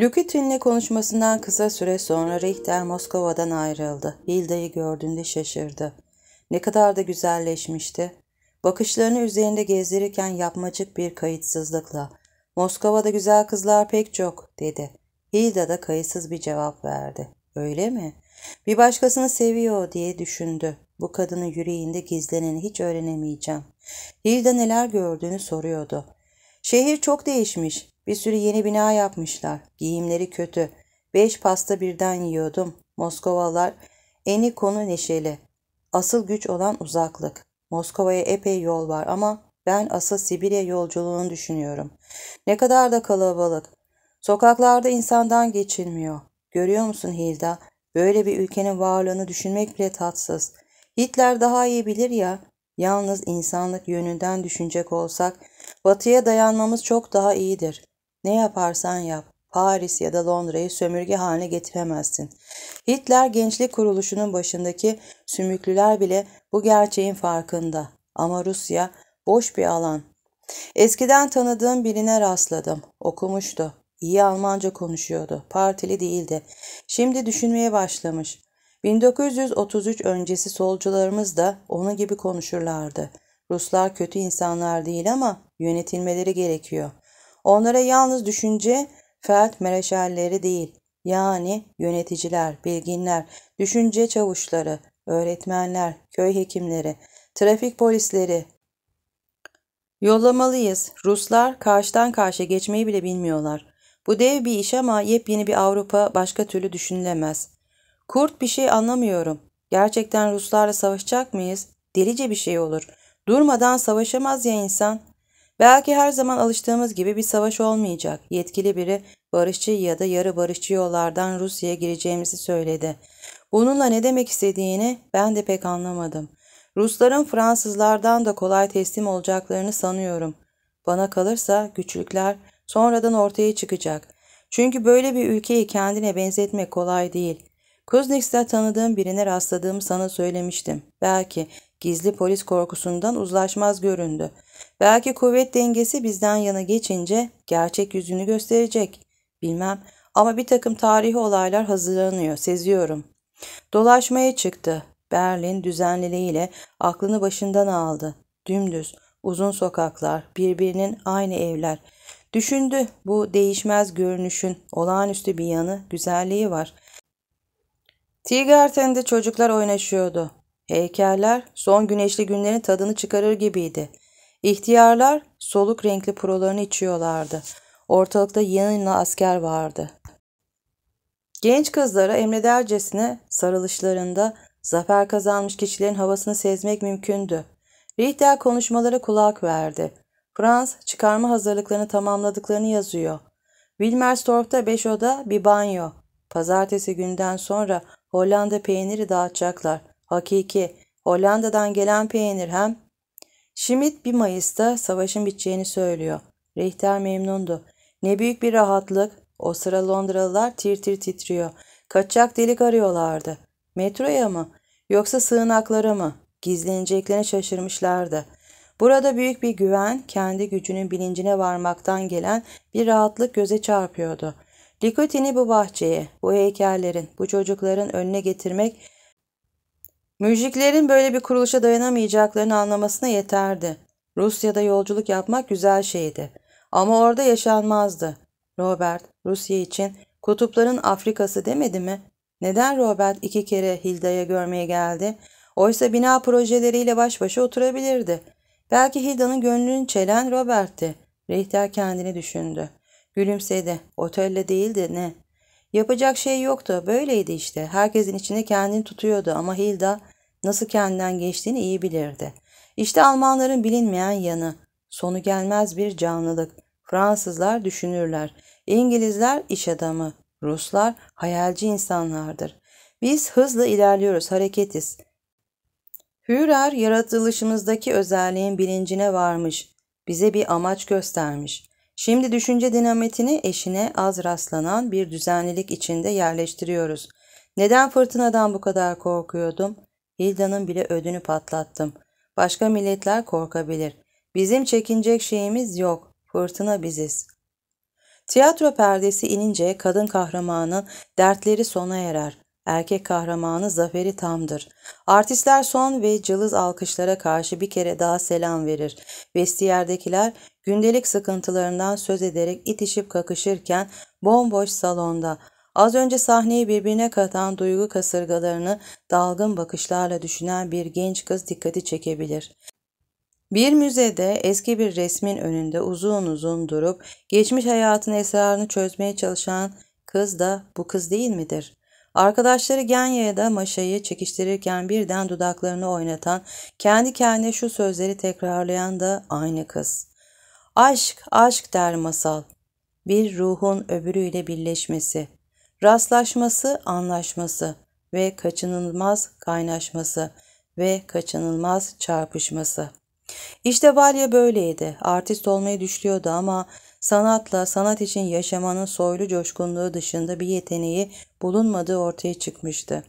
Lukitin'le konuşmasından kısa süre sonra Richter Moskova'dan ayrıldı. Hilda'yı gördüğünde şaşırdı. Ne kadar da güzelleşmişti. Bakışlarını üzerinde gezdirirken yapmacık bir kayıtsızlıkla ''Moskova'da güzel kızlar pek çok'' dedi. Hilda da kayıtsız bir cevap verdi. ''Öyle mi? Bir başkasını seviyor.'' diye düşündü. Bu kadının yüreğinde gizleneni hiç öğrenemeyeceğim. Hilda neler gördüğünü soruyordu. Şehir çok değişmiş. Bir sürü yeni bina yapmışlar. Giyimleri kötü. Beş pasta birden yiyordum. Moskovalar eni konu neşeli. Asıl güç olan uzaklık. Moskova'ya epey yol var ama ben asıl Sibirya yolculuğunu düşünüyorum. Ne kadar da kalabalık. Sokaklarda insandan geçilmiyor. Görüyor musun Hilda? Böyle bir ülkenin varlığını düşünmek bile tatsız. Hitler daha iyi bilir ya. Yalnız insanlık yönünden düşünecek olsak batıya dayanmamız çok daha iyidir. Ne yaparsan yap, Paris ya da Londra'yı sömürge haline getiremezsin. Hitler gençlik kuruluşunun başındaki sümüklüler bile bu gerçeğin farkında. Ama Rusya boş bir alan. Eskiden tanıdığım birine rastladım. Okumuştu. İyi Almanca konuşuyordu. Partili değildi. Şimdi düşünmeye başlamış. 1933 öncesi solcularımız da onun gibi konuşurlardı. Ruslar kötü insanlar değil ama yönetilmeleri gerekiyor.'' Onlara yalnız düşünce felt mereşalleri değil, yani yöneticiler, bilginler, düşünce çavuşları, öğretmenler, köy hekimleri, trafik polisleri. Yollamalıyız. Ruslar karşıdan karşıya geçmeyi bile bilmiyorlar. Bu dev bir iş ama yepyeni bir Avrupa başka türlü düşünülemez. Kurt bir şey anlamıyorum. Gerçekten Ruslarla savaşacak mıyız? Delice bir şey olur. Durmadan savaşamaz ya insan. Belki her zaman alıştığımız gibi bir savaş olmayacak. Yetkili biri barışçı ya da yarı barışçı yollardan Rusya'ya gireceğimizi söyledi. Bununla ne demek istediğini ben de pek anlamadım. Rusların Fransızlardan da kolay teslim olacaklarını sanıyorum. Bana kalırsa güçlükler sonradan ortaya çıkacak. Çünkü böyle bir ülkeyi kendine benzetmek kolay değil. Kuznets'te tanıdığım birine rastladığımı sana söylemiştim. Belki gizli polis korkusundan uzlaşmaz göründü. Belki kuvvet dengesi bizden yana geçince gerçek yüzünü gösterecek. Bilmem ama bir takım tarihi olaylar hazırlanıyor seziyorum. Dolaşmaya çıktı. Berlin düzenliliğiyle aklını başından aldı. Dümdüz, uzun sokaklar, birbirinin aynı evler. Düşündü bu değişmez görünüşün olağanüstü bir yanı, güzelliği var. Tigarten'de çocuklar oynaşıyordu. Heykeller son güneşli günlerin tadını çıkarır gibiydi. İhtiyarlar soluk renkli prolarını içiyorlardı. Ortalıkta yanına asker vardı. Genç kızlara emredercesine sarılışlarında zafer kazanmış kişilerin havasını sezmek mümkündü. Richter konuşmalara kulak verdi. Frans çıkarma hazırlıklarını tamamladıklarını yazıyor. Wilmerstorf'ta beş oda bir banyo. Pazartesi günden sonra Hollanda peyniri dağıtacaklar. Hakiki Hollanda'dan gelen peynir hem Schmidt 1 Mayıs'ta savaşın biteceğini söylüyor. Richter memnundu. Ne büyük bir rahatlık. O sıra Londralılar tir tir titriyor. Kaçacak delik arıyorlardı. Metroya mı? Yoksa sığınaklara mı? Gizleneceklerine şaşırmışlardı. Burada büyük bir güven, kendi gücünün bilincine varmaktan gelen bir rahatlık göze çarpıyordu. Likutini bu bahçeye, bu heykellerin, bu çocukların önüne getirmek Müjiklerin böyle bir kuruluşa dayanamayacaklarını anlamasına yeterdi. Rusya'da yolculuk yapmak güzel şeydi. Ama orada yaşanmazdı. Robert, Rusya için kutupların Afrikası demedi mi? Neden Robert iki kere Hilda'ya görmeye geldi? Oysa bina projeleriyle baş başa oturabilirdi. Belki Hilda'nın gönlünü çelen Robert'ti. Richter kendini düşündü. Gülümsedi. Otelle değildi ne? Yapacak şey yoktu. Böyleydi işte. Herkesin içinde kendini tutuyordu ama Hilda nasıl kendinden geçtiğini iyi bilirdi. İşte Almanların bilinmeyen yanı. Sonu gelmez bir canlılık. Fransızlar düşünürler. İngilizler iş adamı. Ruslar hayalci insanlardır. Biz hızlı ilerliyoruz, hareketiz. Hürer yaratılışımızdaki özelliğin bilincine varmış. Bize bir amaç göstermiş. Şimdi düşünce dinametini eşine az rastlanan bir düzenlilik içinde yerleştiriyoruz. Neden fırtınadan bu kadar korkuyordum? Hilda'nın bile ödünü patlattım. Başka milletler korkabilir. Bizim çekinecek şeyimiz yok. Fırtına biziz. Tiyatro perdesi inince kadın kahramanın dertleri sona erer. Erkek kahramanı zaferi tamdır. Artistler son ve cılız alkışlara karşı bir kere daha selam verir. Vestiyerdekiler gündelik sıkıntılarından söz ederek itişip kakışırken bomboş salonda Az önce sahneyi birbirine katan duygu kasırgalarını dalgın bakışlarla düşünen bir genç kız dikkati çekebilir. Bir müzede eski bir resmin önünde uzun uzun durup geçmiş hayatın esrarını çözmeye çalışan kız da bu kız değil midir? Arkadaşları da maşayı çekiştirirken birden dudaklarını oynatan, kendi kendine şu sözleri tekrarlayan da aynı kız. Aşk, aşk der masal. Bir ruhun öbürüyle birleşmesi, rastlaşması, anlaşması ve kaçınılmaz kaynaşması ve kaçınılmaz çarpışması. İşte Valya böyleydi. Artist olmayı düşlüyordu ama Sanatla, sanat için yaşamanın soylu coşkunluğu dışında bir yeteneği bulunmadığı ortaya çıkmıştı.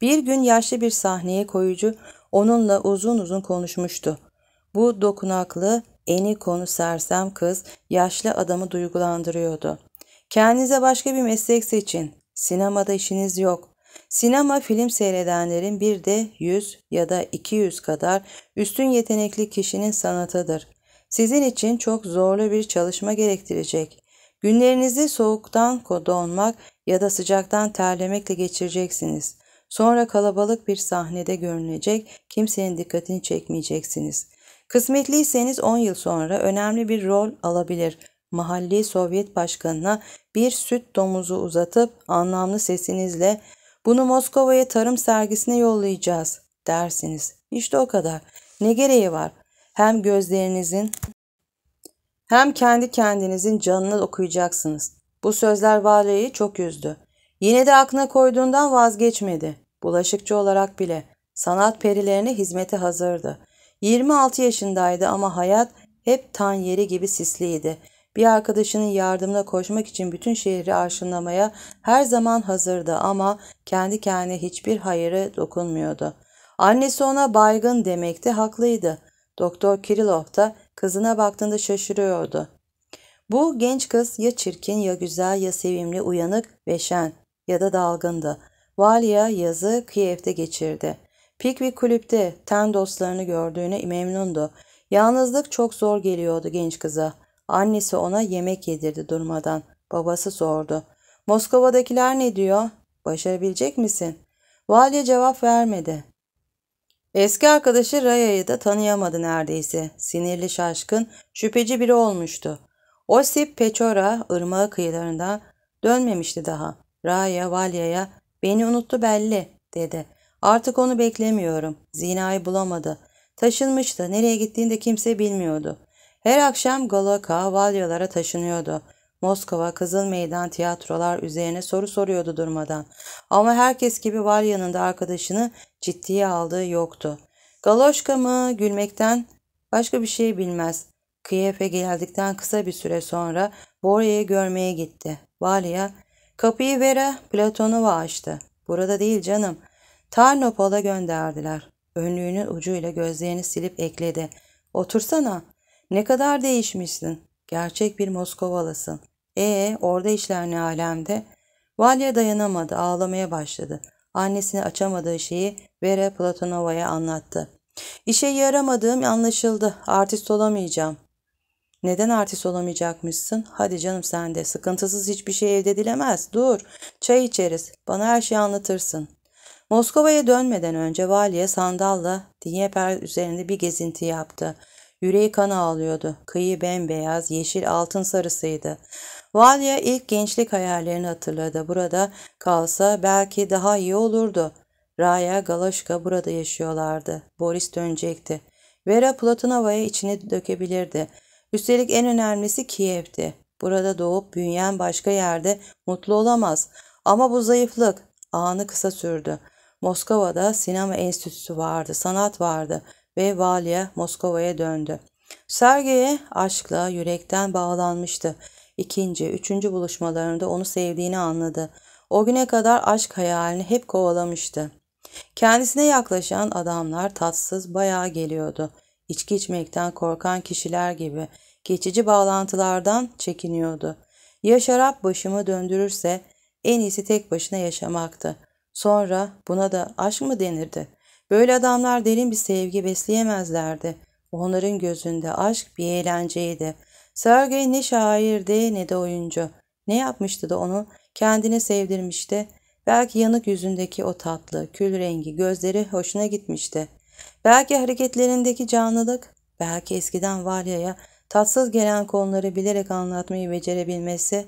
Bir gün yaşlı bir sahneye koyucu onunla uzun uzun konuşmuştu. Bu dokunaklı, eni konu sersem kız yaşlı adamı duygulandırıyordu. Kendinize başka bir meslek seçin. Sinemada işiniz yok. Sinema film seyredenlerin bir de 100 ya da 200 kadar üstün yetenekli kişinin sanatıdır. Sizin için çok zorlu bir çalışma gerektirecek. Günlerinizi soğuktan donmak ya da sıcaktan terlemekle geçireceksiniz. Sonra kalabalık bir sahnede görünecek, kimsenin dikkatini çekmeyeceksiniz. Kısmetliyseniz 10 yıl sonra önemli bir rol alabilir. Mahalli Sovyet Başkanı'na bir süt domuzu uzatıp anlamlı sesinizle bunu Moskova'ya tarım sergisine yollayacağız dersiniz. İşte o kadar. Ne gereği var? hem gözlerinizin hem kendi kendinizin canını okuyacaksınız. Bu sözler Vale'yi çok üzdü. Yine de aklına koyduğundan vazgeçmedi. Bulaşıkçı olarak bile. Sanat perilerine hizmete hazırdı. 26 yaşındaydı ama hayat hep tan yeri gibi sisliydi. Bir arkadaşının yardımına koşmak için bütün şehri arşınlamaya her zaman hazırdı ama kendi kendine hiçbir hayırı dokunmuyordu. Annesi ona baygın demekte haklıydı. Doktor Kirilov da kızına baktığında şaşırıyordu. Bu genç kız ya çirkin ya güzel ya sevimli uyanık ve şen ya da dalgındı. Valya yazı Kiev'de geçirdi. Pikvi kulüpte ten dostlarını gördüğüne memnundu. Yalnızlık çok zor geliyordu genç kıza. Annesi ona yemek yedirdi durmadan. Babası sordu. Moskova'dakiler ne diyor? Başarabilecek misin? Valya cevap vermedi. Eski arkadaşı Raya'yı da tanıyamadı neredeyse. Sinirli şaşkın, şüpheci biri olmuştu. Osip Peçora ırmağı kıyılarında dönmemişti daha. Raya Valya'ya beni unuttu belli dedi. Artık onu beklemiyorum. Zina'yı bulamadı. Taşınmıştı. Nereye gittiğini de kimse bilmiyordu. Her akşam Galaka Valyalara taşınıyordu. Moskova, Kızıl Meydan tiyatrolar üzerine soru soruyordu durmadan. Ama herkes gibi Valya'nın da arkadaşını ciddiye aldığı yoktu. Galoşka mı gülmekten başka bir şey bilmez. Kiev'e geldikten kısa bir süre sonra Borya'yı görmeye gitti. Valya kapıyı vere. Platonov'a açtı. Burada değil canım. Tarnopol'a gönderdiler. Önlüğünün ucuyla gözlerini silip ekledi. Otursana. Ne kadar değişmişsin. Gerçek bir Moskovalısın. Ee, orada işler ne alemde? Valya dayanamadı, ağlamaya başladı. Annesine açamadığı şeyi Vera Platonova'ya anlattı. İşe yaramadığım anlaşıldı. Artist olamayacağım. Neden artist olamayacakmışsın? Hadi canım sen de. Sıkıntısız hiçbir şey elde edilemez. Dur. Çay içeriz. Bana her şeyi anlatırsın. Moskova'ya dönmeden önce Valya sandalla Dinyeper üzerinde bir gezinti yaptı. Yüreği kan ağlıyordu. Kıyı bembeyaz, yeşil altın sarısıydı. Valya ilk gençlik hayallerini hatırladı. Burada kalsa belki daha iyi olurdu. Raya Galoşka burada yaşıyorlardı. Boris dönecekti. Vera Platonovaya içini dökebilirdi. Üstelik en önemlisi Kiev'ti. Burada doğup büyüyen başka yerde mutlu olamaz. Ama bu zayıflık anı kısa sürdü. Moskova'da sinema enstitüsü vardı, sanat vardı ve valiye Moskova'ya döndü. Sergey'e aşkla yürekten bağlanmıştı. İkinci, üçüncü buluşmalarında onu sevdiğini anladı. O güne kadar aşk hayalini hep kovalamıştı. Kendisine yaklaşan adamlar tatsız bayağı geliyordu. İçki içmekten korkan kişiler gibi geçici bağlantılardan çekiniyordu. Ya şarap başımı döndürürse en iyisi tek başına yaşamaktı. Sonra buna da aşk mı denirdi? Böyle adamlar derin bir sevgi besleyemezlerdi. Onların gözünde aşk bir eğlenceydi. Sergey ne şairdi ne de oyuncu. Ne yapmıştı da onu kendine sevdirmişti. Belki yanık yüzündeki o tatlı, kül rengi, gözleri hoşuna gitmişti. Belki hareketlerindeki canlılık, belki eskiden Valya'ya tatsız gelen konuları bilerek anlatmayı becerebilmesi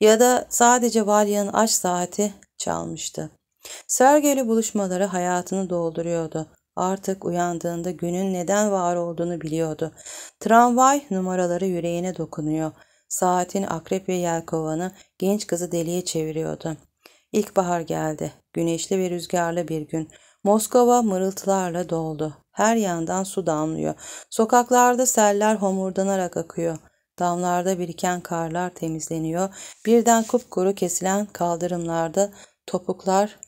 ya da sadece Valya'nın aç saati çalmıştı. Sergeli buluşmaları hayatını dolduruyordu. Artık uyandığında günün neden var olduğunu biliyordu. Tramvay numaraları yüreğine dokunuyor. Saatin akrep ve yelkovanı genç kızı deliye çeviriyordu. İlkbahar geldi. Güneşli ve rüzgarlı bir gün. Moskova mırıltılarla doldu. Her yandan su damlıyor. Sokaklarda seller homurdanarak akıyor. Damlarda biriken karlar temizleniyor. Birden kupkuru kesilen kaldırımlarda topuklar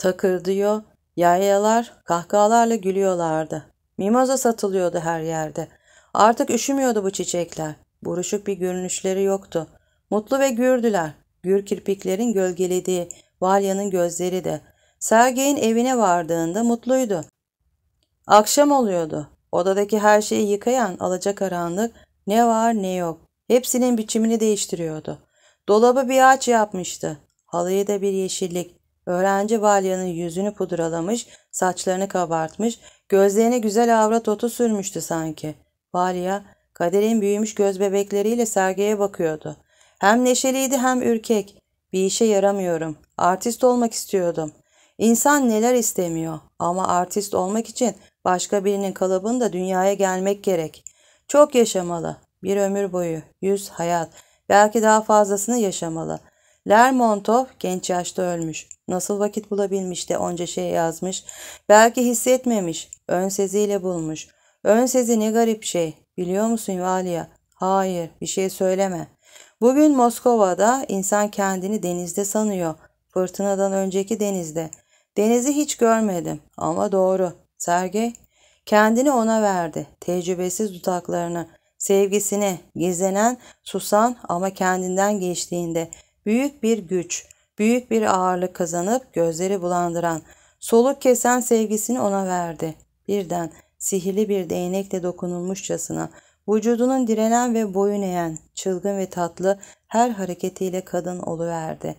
Takır takırdıyor, yayalar kahkahalarla gülüyorlardı. Mimoza satılıyordu her yerde. Artık üşümüyordu bu çiçekler. Buruşuk bir görünüşleri yoktu. Mutlu ve gürdüler. Gür kirpiklerin gölgelediği Valya'nın gözleri de. Sergey'in evine vardığında mutluydu. Akşam oluyordu. Odadaki her şeyi yıkayan alacakaranlık ne var ne yok. Hepsinin biçimini değiştiriyordu. Dolabı bir ağaç yapmıştı. Halıyı da bir yeşillik. Öğrenci balyanın yüzünü pudralamış, saçlarını kabartmış, gözlerine güzel avrat otu sürmüştü sanki. Balya, kaderin büyümüş göz bebekleriyle sergeye bakıyordu. Hem neşeliydi hem ürkek. Bir işe yaramıyorum. Artist olmak istiyordum. İnsan neler istemiyor ama artist olmak için başka birinin kalıbında dünyaya gelmek gerek. Çok yaşamalı. Bir ömür boyu, yüz hayat, belki daha fazlasını yaşamalı. Lermontov genç yaşta ölmüş. Nasıl vakit bulabilmiş de onca şey yazmış. Belki hissetmemiş. Ön seziyle bulmuş. Ön sezi ne garip şey. Biliyor musun Valya? Hayır bir şey söyleme. Bugün Moskova'da insan kendini denizde sanıyor. Fırtınadan önceki denizde. Denizi hiç görmedim ama doğru. Sergey kendini ona verdi. Tecrübesiz dudaklarını, sevgisini, gizlenen, susan ama kendinden geçtiğinde büyük bir güç, büyük bir ağırlık kazanıp gözleri bulandıran, soluk kesen sevgisini ona verdi. Birden sihirli bir değnekle dokunulmuşçasına vücudunun direnen ve boyun eğen, çılgın ve tatlı her hareketiyle kadın oluverdi.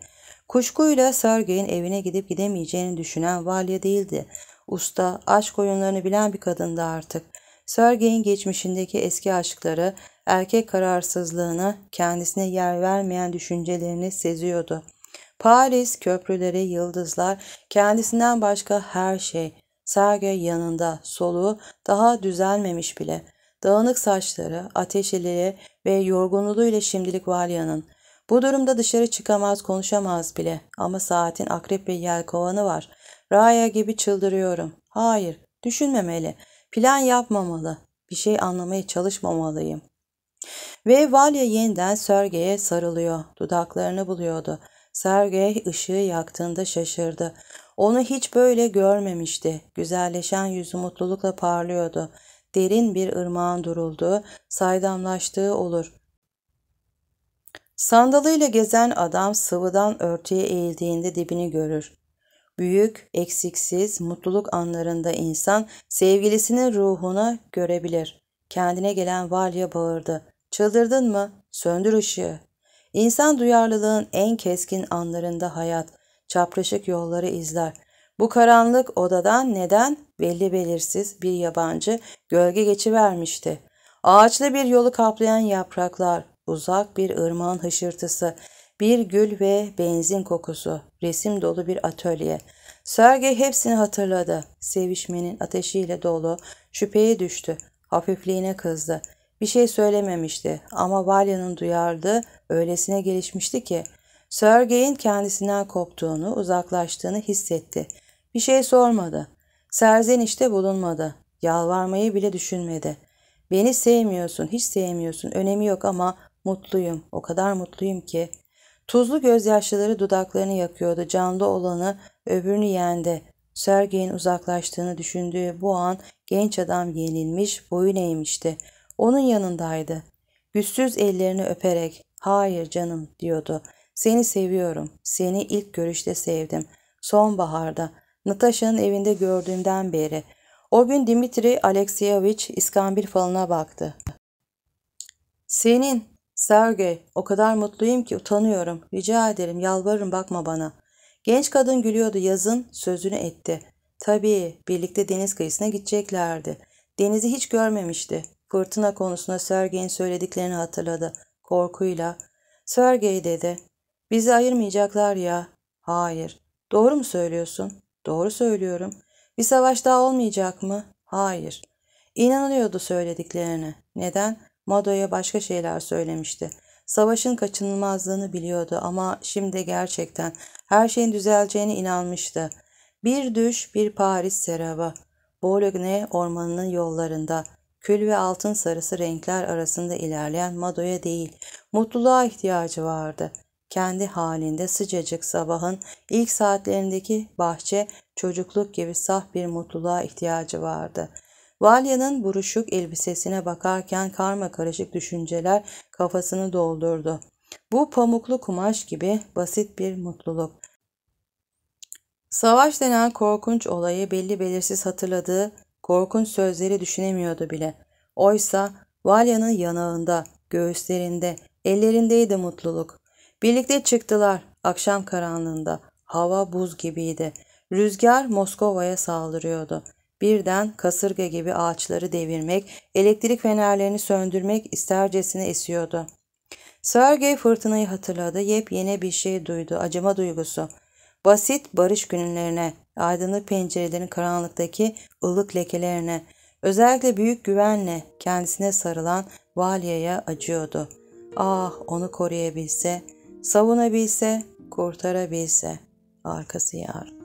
Kuşkuyla Sergey'in evine gidip gidemeyeceğini düşünen Valya değildi. Usta, aşk oyunlarını bilen bir kadındı artık. Sergey'in geçmişindeki eski aşkları, erkek kararsızlığını, kendisine yer vermeyen düşüncelerini seziyordu. Paris, köprüleri, yıldızlar, kendisinden başka her şey. Sergey yanında, soluğu daha düzelmemiş bile. Dağınık saçları, ateşleri ve yorgunluğuyla şimdilik Valya'nın. Bu durumda dışarı çıkamaz, konuşamaz bile. Ama saatin akrep ve yelkovanı var. Raya gibi çıldırıyorum. Hayır, düşünmemeli. Plan yapmamalı, bir şey anlamaya çalışmamalıyım. Ve Valya yeniden Sergey'e sarılıyor, dudaklarını buluyordu. Sergey ışığı yaktığında şaşırdı. Onu hiç böyle görmemişti. Güzelleşen yüzü mutlulukla parlıyordu. Derin bir ırmağın durulduğu, saydamlaştığı olur. Sandalıyla gezen adam sıvıdan örtüye eğildiğinde dibini görür büyük, eksiksiz, mutluluk anlarında insan sevgilisinin ruhuna görebilir. Kendine gelen Valya bağırdı. Çıldırdın mı? Söndür ışığı. İnsan duyarlılığın en keskin anlarında hayat, çapraşık yolları izler. Bu karanlık odadan neden belli belirsiz bir yabancı gölge geçivermişti. Ağaçlı bir yolu kaplayan yapraklar, uzak bir ırmağın hışırtısı, bir gül ve benzin kokusu, resim dolu bir atölye. Sergey hepsini hatırladı. Sevişmenin ateşiyle dolu, şüpheye düştü. Hafifliğine kızdı. Bir şey söylememişti ama Valya'nın duyardı, öylesine gelişmişti ki. Sergey'in kendisinden koptuğunu, uzaklaştığını hissetti. Bir şey sormadı. Serzenişte bulunmadı. Yalvarmayı bile düşünmedi. Beni sevmiyorsun, hiç sevmiyorsun, önemi yok ama mutluyum, o kadar mutluyum ki. Tuzlu gözyaşları dudaklarını yakıyordu. Canlı olanı öbürünü yendi. Sergey'in uzaklaştığını düşündüğü bu an genç adam yenilmiş, boyun eğmişti. Onun yanındaydı. Güçsüz ellerini öperek ''Hayır canım'' diyordu. ''Seni seviyorum. Seni ilk görüşte sevdim. Sonbaharda. Natasha'nın evinde gördüğümden beri. O gün Dimitri Alexeyevich iskambil falına baktı. ''Senin Sergey, o kadar mutluyum ki utanıyorum. Rica ederim, yalvarırım bakma bana. Genç kadın gülüyordu, yazın sözünü etti. Tabii, birlikte deniz kıyısına gideceklerdi. Denizi hiç görmemişti. Fırtına konusunda Sergey'in söylediklerini hatırladı. Korkuyla, Sergey dedi, bizi ayırmayacaklar ya. Hayır. Doğru mu söylüyorsun? Doğru söylüyorum. Bir savaş daha olmayacak mı? Hayır. İnanıyordu söylediklerine. Neden? Mado'ya başka şeyler söylemişti. Savaşın kaçınılmazlığını biliyordu ama şimdi gerçekten her şeyin düzeleceğine inanmıştı. Bir düş bir Paris serabı. Bologne ormanının yollarında kül ve altın sarısı renkler arasında ilerleyen Mado'ya değil, mutluluğa ihtiyacı vardı. Kendi halinde sıcacık sabahın ilk saatlerindeki bahçe çocukluk gibi saf bir mutluluğa ihtiyacı vardı.'' Valya'nın buruşuk elbisesine bakarken karma karışık düşünceler kafasını doldurdu. Bu pamuklu kumaş gibi basit bir mutluluk. Savaş denen korkunç olayı belli belirsiz hatırladığı korkunç sözleri düşünemiyordu bile. Oysa Valya'nın yanağında, göğüslerinde, ellerindeydi mutluluk. Birlikte çıktılar akşam karanlığında. Hava buz gibiydi. Rüzgar Moskova'ya saldırıyordu birden kasırga gibi ağaçları devirmek, elektrik fenerlerini söndürmek istercesine esiyordu. Sergey fırtınayı hatırladı, yepyeni bir şey duydu, acıma duygusu. Basit barış günlerine, aydınlık pencerelerin karanlıktaki ılık lekelerine, özellikle büyük güvenle kendisine sarılan Valya'ya acıyordu. Ah onu koruyabilse, savunabilse, kurtarabilse. Arkası yar.